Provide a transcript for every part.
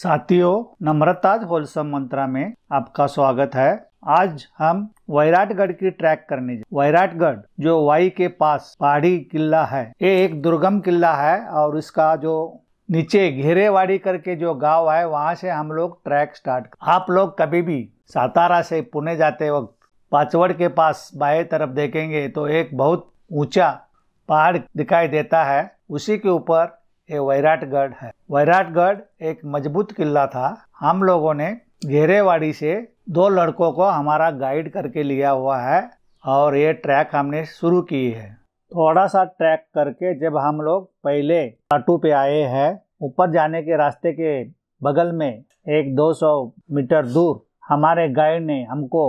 साथियों नम्रताज होलसम मंत्रा में आपका स्वागत है आज हम वैराटगढ़ की ट्रैक करने वैराटगढ़ जो वाई के पास पहाड़ी किला है ये एक दुर्गम किला है और इसका जो नीचे घेरेवाड़ी करके जो गांव है वहां से हम लोग ट्रैक स्टार्ट आप लोग कभी भी सातारा से पुणे जाते वक्त पाचवड़ के पास बाएं तरफ देखेंगे तो एक बहुत ऊंचा पहाड़ दिखाई देता है उसी के ऊपर ये वैराटगढ़ है वैराटगढ़ एक मजबूत किला था हम लोगों ने घेरेवाड़ी से दो लड़कों को हमारा गाइड करके लिया हुआ है और ये ट्रैक हमने शुरू की है थोड़ा सा ट्रैक करके जब हम लोग पहले टाटू पे आए हैं ऊपर जाने के रास्ते के बगल में एक 200 मीटर दूर हमारे गाइड ने हमको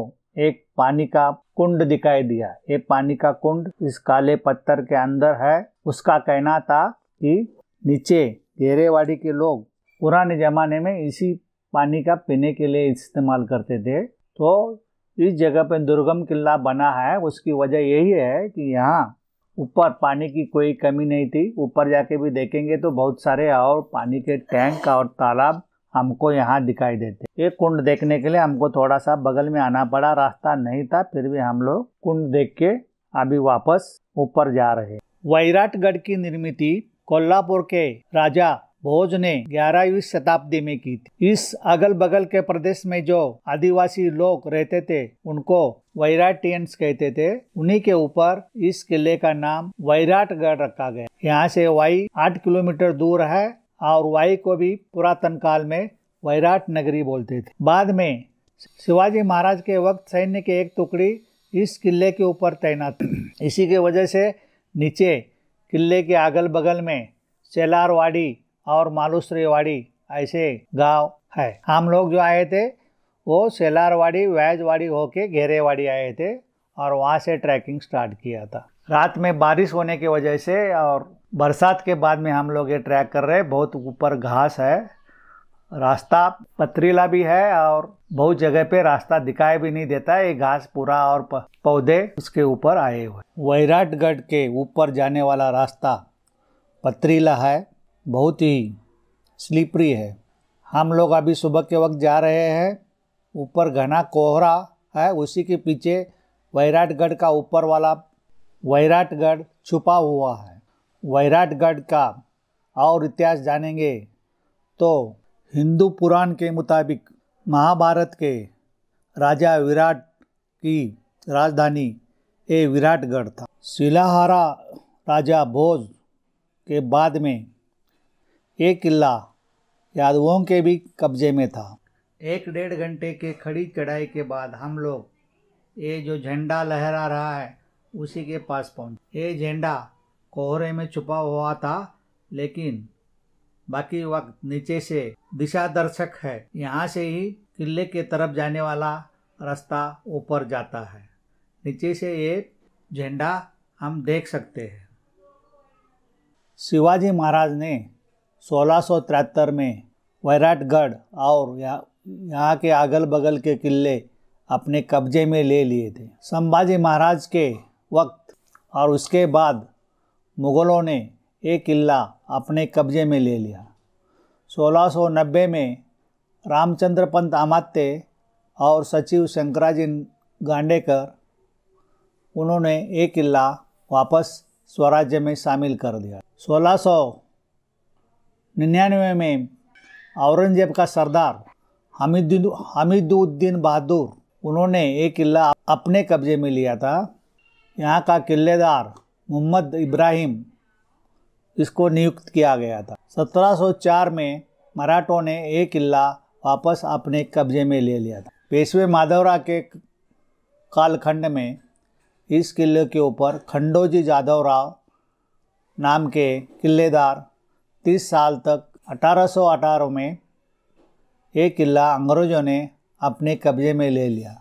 एक पानी का कुंड दिखाई दिया ये पानी का कुंड इस काले पत्थर के अंदर है उसका कहना था कि नीचे घेरेवाड़ी के लोग पुराने ज़माने में इसी पानी का पीने के लिए इस्तेमाल करते थे तो इस जगह पर दुर्गम किला बना है उसकी वजह यही है कि यहाँ ऊपर पानी की कोई कमी नहीं थी ऊपर जाके भी देखेंगे तो बहुत सारे और पानी के टैंक और तालाब हमको यहाँ दिखाई देते एक कुंड देखने के लिए हमको थोड़ा सा बगल में आना पड़ा रास्ता नहीं था फिर भी हम लोग कुंड देख के अभी वापस ऊपर जा रहे वैराटगढ़ की निर्मित कोल्हापुर के राजा भोज ने ग्यारहवीं शताब्दी में की थी इस अगल बगल के प्रदेश में जो आदिवासी लोग रहते थे उनको वैराटियंस कहते थे उन्हीं के ऊपर इस किले का नाम वैराटगढ़ रखा गया यहाँ से वाई आठ किलोमीटर दूर है और वाई को भी पुरातन काल में वैराट नगरी बोलते थे बाद में शिवाजी महाराज के वक्त सैन्य के एक टुकड़ी इस किले के ऊपर तैनात इसी के वजह से नीचे किले के अगल बगल में सेलारवाड़ी और मालूसरेवाड़ी ऐसे गांव है हम लोग जो आए थे वो सेलारवाड़ी वैजवाड़ी होके घेरेवाड़ी आए थे और वहाँ से ट्रैकिंग स्टार्ट किया था रात में बारिश होने की वजह से और बरसात के बाद में हम लोग ये ट्रैक कर रहे बहुत ऊपर घास है रास्ता पथरीला भी है और बहुत जगह पे रास्ता दिखाई भी नहीं देता है ये घास पूरा और पौधे उसके ऊपर आए हुए वैराटगढ़ के ऊपर जाने वाला रास्ता पथरीला है बहुत ही स्लीपरी है हम लोग अभी सुबह के वक्त जा रहे हैं ऊपर घना कोहरा है उसी के पीछे वैराटगढ़ का ऊपर वाला वैराटगढ़ छुपा हुआ है वैराटगढ़ का और इतिहास जानेंगे तो हिंदू पुराण के मुताबिक महाभारत के राजा विराट की राजधानी ये विराटगढ़ था शिलाहारा राजा भोज के बाद में ये किला यादवों के भी कब्जे में था एक डेढ़ घंटे के खड़ी चढ़ाई के बाद हम लोग ये जो झंडा लहरा रहा है उसी के पास पहुँच ये झंडा कोहरे में छुपा हुआ था लेकिन बाकी वक्त नीचे से दिशा दर्शक है यहाँ से ही किले के तरफ जाने वाला रास्ता ऊपर जाता है नीचे से ये झंडा हम देख सकते हैं शिवाजी महाराज ने सोलह में वैराटगढ़ और यहाँ के अगल बगल के किले अपने कब्जे में ले लिए थे संभाजी महाराज के वक्त और उसके बाद मुग़लों ने ये किला अपने कब्जे में ले लिया 1690 में रामचंद्र पंत आमाते और सचिव शंकराजी गांडेकर उन्होंने ये किला वापस स्वराज्य में शामिल कर दिया 1699 में औरंगजेब का सरदार हमीदुद्दीन हमीदुद्दीन बहादुर उन्होंने ये किला अपने कब्जे में लिया था यहाँ का किलेदार मोहम्मद इब्राहिम इसको नियुक्त किया गया था 1704 में मराठों ने ये किला वापस अपने कब्जे में ले लिया था पेशवे माधवराव के कालखंड में इस किले के ऊपर खंडोजी जाधव राव नाम के किलेदार 30 साल तक अठारह में ये किला अंग्रेज़ों ने अपने कब्जे में ले लिया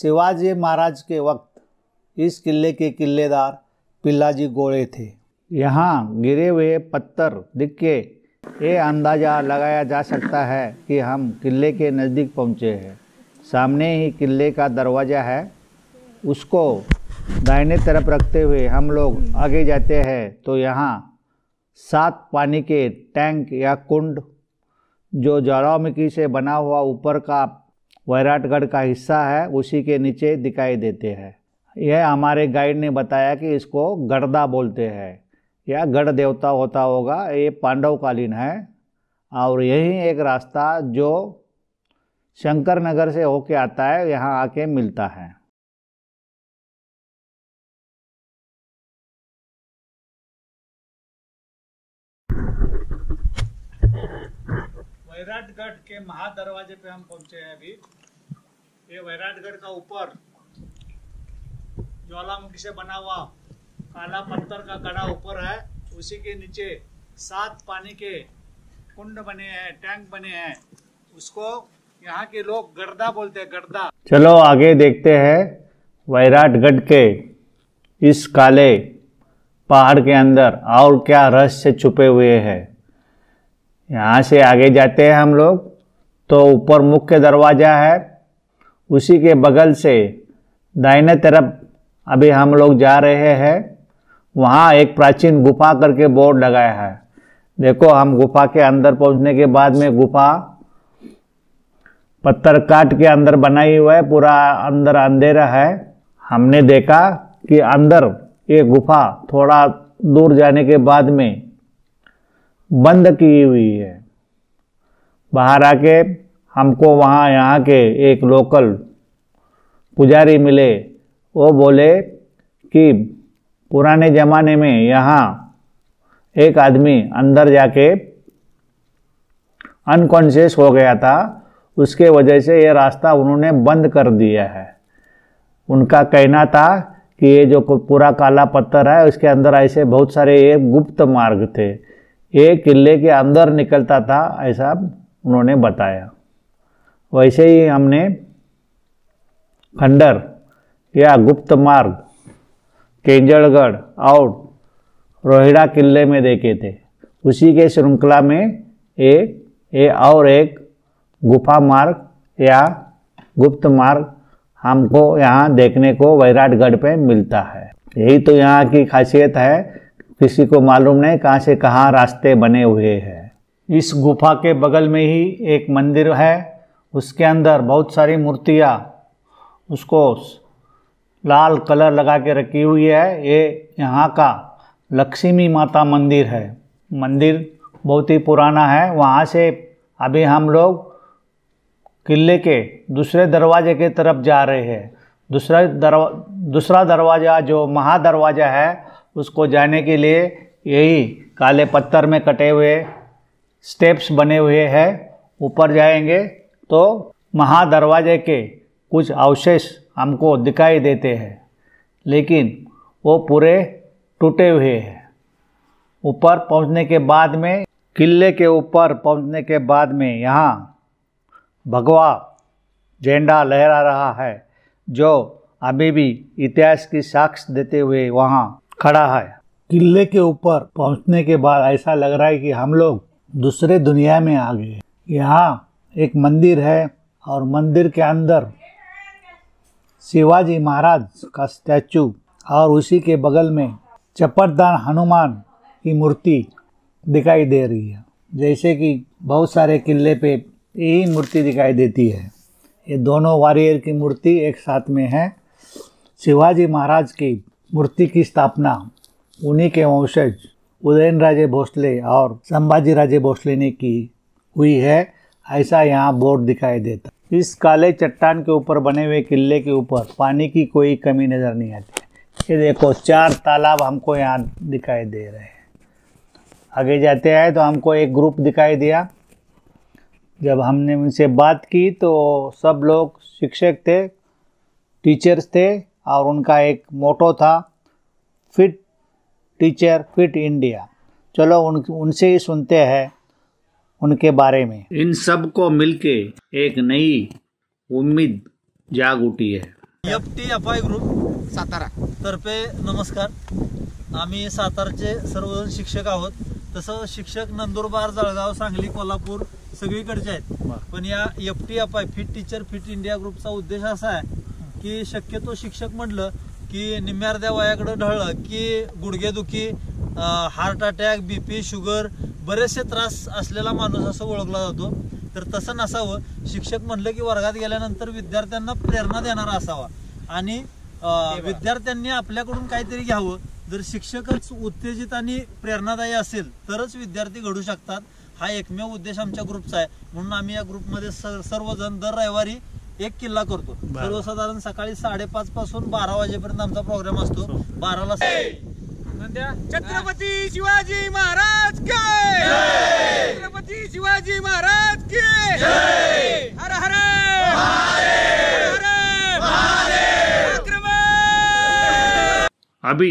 शिवाजी महाराज के वक्त इस किले के किलेदार पिल्लाजी गोड़े थे यहाँ गिरे हुए पत्थर दिख के ये अंदाज़ा लगाया जा सकता है कि हम किले के नज़दीक पहुँचे हैं सामने ही किले का दरवाज़ा है उसको दाहिने तरफ रखते हुए हम लोग आगे जाते हैं तो यहाँ सात पानी के टैंक या कुंड जो ज्वालामुखी से बना हुआ ऊपर का वैराटगढ़ का हिस्सा है उसी के नीचे दिखाई देते हैं यह हमारे गाइड ने बताया कि इसको गर्दा बोलते हैं या गढ़ देवता होता होगा ये पांडवकालीन है और यही एक रास्ता जो शंकर नगर से होके आता है यहाँ आके मिलता है वैराटगढ़ के महादरवाजे पे हम पहुंचे हैं अभी ये वैराटगढ़ का ऊपर ज्वालामुखी से बना हुआ काला पत्थर का कड़ा ऊपर है उसी के नीचे सात पानी के कुंड बने हैं टैंक बने हैं उसको यहाँ के लोग गर्दा बोलते हैं गर्दा चलो आगे देखते हैं वैराटगढ़ के इस काले पहाड़ के अंदर और क्या रहस्य छुपे हुए हैं यहाँ से आगे जाते हैं हम लोग तो ऊपर मुख्य दरवाज़ा है उसी के बगल से दाहिने तरफ अभी हम लोग जा रहे हैं वहाँ एक प्राचीन गुफा करके बोर्ड लगाया है देखो हम गुफा के अंदर पहुँचने के बाद में गुफा पत्थर काट के अंदर बनाई हुआ है पूरा अंदर अंधेरा है हमने देखा कि अंदर ये गुफा थोड़ा दूर जाने के बाद में बंद की हुई है बाहर आके हमको वहाँ यहाँ के एक लोकल पुजारी मिले वो बोले कि पुराने ज़माने में यहाँ एक आदमी अंदर जाके अनकॉन्शियस हो गया था उसके वजह से ये रास्ता उन्होंने बंद कर दिया है उनका कहना था कि ये जो पूरा काला पत्थर है उसके अंदर ऐसे बहुत सारे ये गुप्त मार्ग थे ये किले के अंदर निकलता था ऐसा उन्होंने बताया वैसे ही हमने खंडर या गुप्त मार्ग केंजड़गढ़ और रोहिड़ा किले में देखे थे उसी के श्रृंखला में ये ये और एक गुफा मार्ग या गुप्त मार्ग हमको यहाँ देखने को वैराटगढ़ पे मिलता है यही तो यहाँ की खासियत है किसी को मालूम नहीं कहाँ से कहाँ रास्ते बने हुए हैं इस गुफा के बगल में ही एक मंदिर है उसके अंदर बहुत सारी मूर्तियाँ उसको लाल कलर लगा के रखी हुई है ये यहाँ का लक्ष्मी माता मंदिर है मंदिर बहुत ही पुराना है वहाँ से अभी हम लोग किले के दूसरे दरवाजे के तरफ जा रहे हैं दूसरा दरवा दूसरा दरवाज़ा जो महादरवाजा है उसको जाने के लिए यही काले पत्थर में कटे हुए स्टेप्स बने हुए हैं ऊपर जाएंगे तो महादरवाजे के कुछ अवशेष हमको दिखाई देते हैं लेकिन वो पूरे टूटे हुए हैं ऊपर पहुंचने के बाद में किले के ऊपर पहुंचने के बाद में यहाँ भगवा झेंडा लहरा रहा है जो अभी भी इतिहास की साक्ष देते हुए वहाँ खड़ा है किले के ऊपर पहुंचने के बाद ऐसा लग रहा है कि हम लोग दूसरे दुनिया में आ गए यहाँ एक मंदिर है और मंदिर के अंदर शिवाजी महाराज का स्टैचू और उसी के बगल में चपरदार हनुमान की मूर्ति दिखाई दे रही है जैसे कि बहुत सारे किले पे यही मूर्ति दिखाई देती है ये दोनों वॉरियर की मूर्ति एक साथ में है शिवाजी महाराज की मूर्ति की स्थापना उन्हीं के वंशज उदयन राजे भोसले और संभाजी राजे भोसले ने की हुई है ऐसा यहाँ बोर्ड दिखाई देता इस काले चट्टान के ऊपर बने हुए किले के ऊपर पानी की कोई कमी नज़र नहीं आती ये देखो चार तालाब हमको यहाँ दिखाई दे रहे हैं आगे जाते हैं तो हमको एक ग्रुप दिखाई दिया जब हमने उनसे बात की तो सब लोग शिक्षक थे टीचर्स थे और उनका एक मोटो था फिट टीचर फिट इंडिया चलो उन उनसे ही सुनते हैं उनके बारे में इन सब को मिलके एक नई उम्मीद जाग उठी है F T F group Satara तर्फे नमस्कार आम्ही सातारचे सर्वजण शिक्षक आहोत तसं शिक्षक नंदुरबार जळगाव सांगली कोल्हापूर सगळीकडचे आहेत पण या F T F fit teacher fit India ग्रुपचा उद्देश असा आहे की शक्यतो शिक्षक म्हटलं की निम्यार्ध्या वयाकडे ढळलं की गुडघेदुखी हार्ट अटॅक बीपी शुगर बरेचसे त्रास असलेला माणूस असं ओळखला जातो तर तसं नसावं शिक्षक म्हणलं की वर्गात गेल्यानंतर विद्यार्थ्यांना प्रेरणा देणारा असावा आणि विद्यार्थ्यांनी आपल्याकडून काहीतरी घ्यावं जर शिक्षकच उत्तेजित आणि प्रेरणादायी असेल तरच विद्यार्थी घडू शकतात हा एकमेव उद्देश आमच्या ग्रुपचा आहे म्हणून आम्ही या ग्रुपमध्ये सर्वजण दर रविवारी एक किल्ला करतो सर्वसाधारण सकाळी साडेपाच पासून बारा वाजेपर्यंत आमचा प्रोग्राम असतो बाराला छत्रपति शिवाजी महाराज के छत्रपति शिवाजी महाराज के हर हर अभी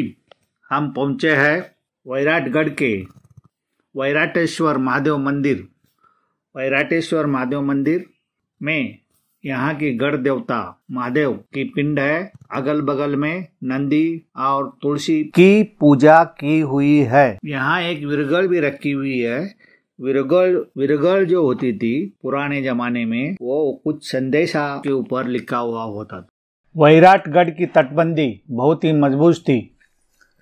हम पहुंचे हैं वैराटगढ़ के वैराटेश्वर महादेव मंदिर वैराटेश्वर महादेव मंदिर में यहाँ की गढ़ देवता महादेव की पिंड है अगल बगल में नंदी और तुलसी की पूजा की हुई है यहाँ एक विरगल भी रखी हुई है विरगल विरगल जो होती थी पुराने जमाने में वो कुछ संदेशा के ऊपर लिखा हुआ होता था वैराटगढ़ की तटबंदी बहुत ही मजबूत थी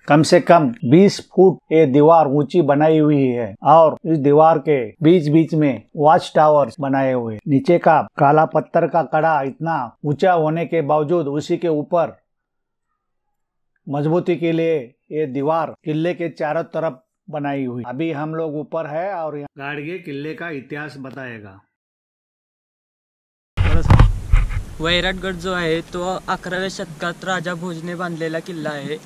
कम से कम 20 फुट ये दीवार ऊंची बनाई हुई है और इस दीवार के बीच बीच में वॉच टावर बनाए हुए नीचे का काला पत्थर का कड़ा इतना ऊंचा होने के बावजूद उसी के ऊपर मजबूती के लिए ये दीवार किले के चारों तरफ बनाई हुई अभी हम लोग ऊपर है और गाड़गे किले का इतिहास बताएगा वैराटगढ़ जो है तो अकराव्या शतक राजा भोज भोजने बांधलेला किला है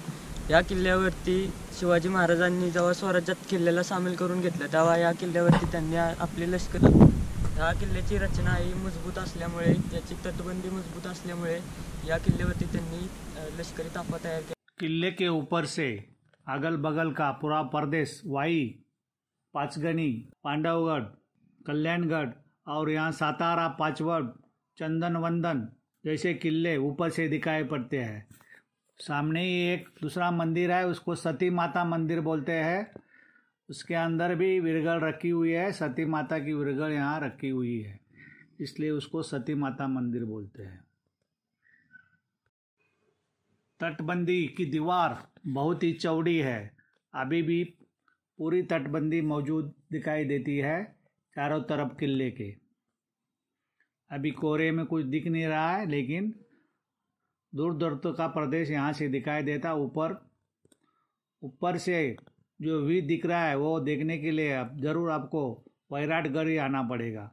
या किल्ल्यावरती शिवाजी महाराजांनी जेव्हा स्वराज्यात किल्ल्याला सामील करून घेतलं तेव्हा या किल्ल्यावरती त्यांनी आपले लष्कर या किल्ल्याची रचना ही मजबूत असल्यामुळे याची तटबंदी मजबूत असल्यामुळे या किल्ल्यावरती त्यांनी लष्करी ताफा तयार केला किल्ले के ऊपर से अगल बगल का पुरा परदेश वाई पाचगणी पांडवगड कल्याणगड और या सातारा पाचवड चंदन वंदन जैसे किल्ले ऊपर से दिखाई पड़ते हैं सामने ही एक दूसरा मंदिर है उसको सती माता मंदिर बोलते हैं उसके अंदर भी विरगल रखी हुई है सती माता की विरगल यहाँ रखी हुई है इसलिए उसको सती माता मंदिर बोलते हैं तटबंदी की दीवार बहुत ही चौड़ी है अभी भी पूरी तटबंदी मौजूद दिखाई देती है चारों तरफ किले के अभी कोहरे में कुछ दिख नहीं रहा है लेकिन दूर दूर का प्रदेश यहाँ से दिखाई देता ऊपर ऊपर से जो वी दिख रहा है वो देखने के लिए आप ज़रूर आपको वैराटगढ़ ही आना पड़ेगा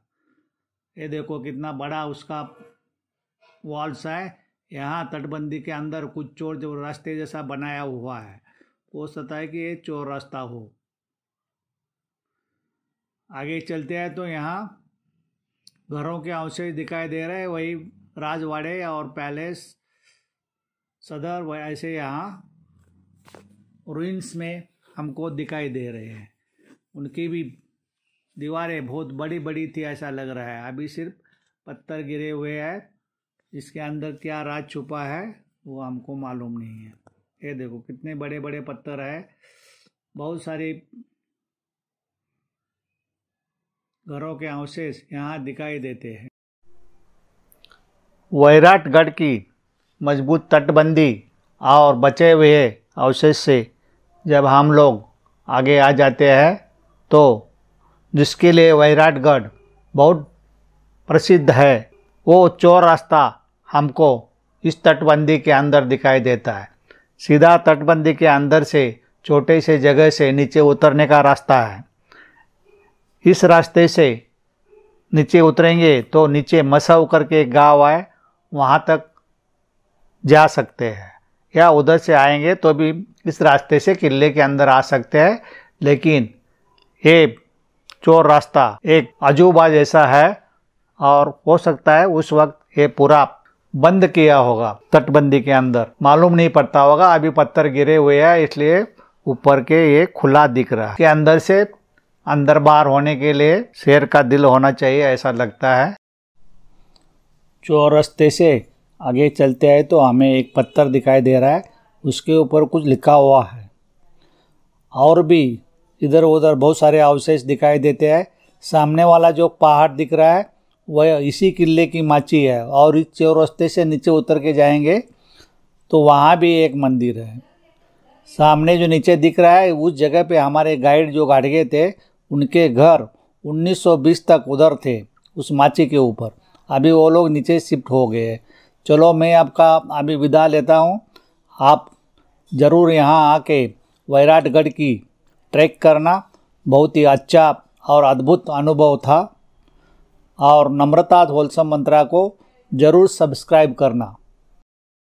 ये देखो कितना बड़ा उसका वॉल्स है यहाँ तटबंदी के अंदर कुछ चोर जो रास्ते जैसा बनाया हुआ है हो सकता है कि ये चोर रास्ता हो आगे चलते हैं तो यहाँ घरों के अवशेष दिखाई दे रहे हैं वही राजवाड़े और पैलेस सदर व ऐसे यहाँ रुइंस में हमको दिखाई दे रहे हैं उनकी भी दीवारें बहुत बड़ी बड़ी थी ऐसा लग रहा है अभी सिर्फ पत्थर गिरे हुए हैं इसके अंदर क्या राज छुपा है वो हमको मालूम नहीं है ये देखो कितने बड़े बड़े पत्थर है बहुत सारे घरों के अवशेष यहाँ दिखाई देते हैं वैराटगढ़ की मजबूत तटबंदी और बचे हुए अवशेष से जब हम लोग आगे आ जाते हैं तो जिसके लिए वैराटगढ़ बहुत प्रसिद्ध है वो चोर रास्ता हमको इस तटबंदी के अंदर दिखाई देता है सीधा तटबंदी के अंदर से छोटे से जगह से नीचे उतरने का रास्ता है इस रास्ते से नीचे उतरेंगे तो नीचे मसव करके गांव आए वहाँ तक जा सकते हैं या उधर से आएंगे तो भी इस रास्ते से किले के अंदर आ सकते हैं लेकिन ये चोर रास्ता एक अजूबा जैसा है और हो सकता है उस वक्त ये पूरा बंद किया होगा तटबंदी के अंदर मालूम नहीं पड़ता होगा अभी पत्थर गिरे हुए हैं इसलिए ऊपर के ये खुला दिख रहा है के अंदर से अंदर बाहर होने के लिए शेर का दिल होना चाहिए ऐसा लगता है चोर रास्ते से आगे चलते आए तो हमें एक पत्थर दिखाई दे रहा है उसके ऊपर कुछ लिखा हुआ है और भी इधर उधर बहुत सारे अवशेष दिखाई देते हैं सामने वाला जो पहाड़ दिख रहा है वह इसी किले की माची है और इस चौरस्ते से नीचे उतर के जाएंगे तो वहाँ भी एक मंदिर है सामने जो नीचे दिख रहा है उस जगह पे हमारे गाइड जो गाड़गे थे उनके घर 1920 तक उधर थे उस माची के ऊपर अभी वो लोग नीचे शिफ्ट हो गए चलो मैं आपका अभी विदा लेता हूँ आप ज़रूर यहाँ आके वैराटगढ़ की ट्रैक करना बहुत ही अच्छा और अद्भुत अनुभव था और नम्रता होलसम मंत्रा को ज़रूर सब्सक्राइब करना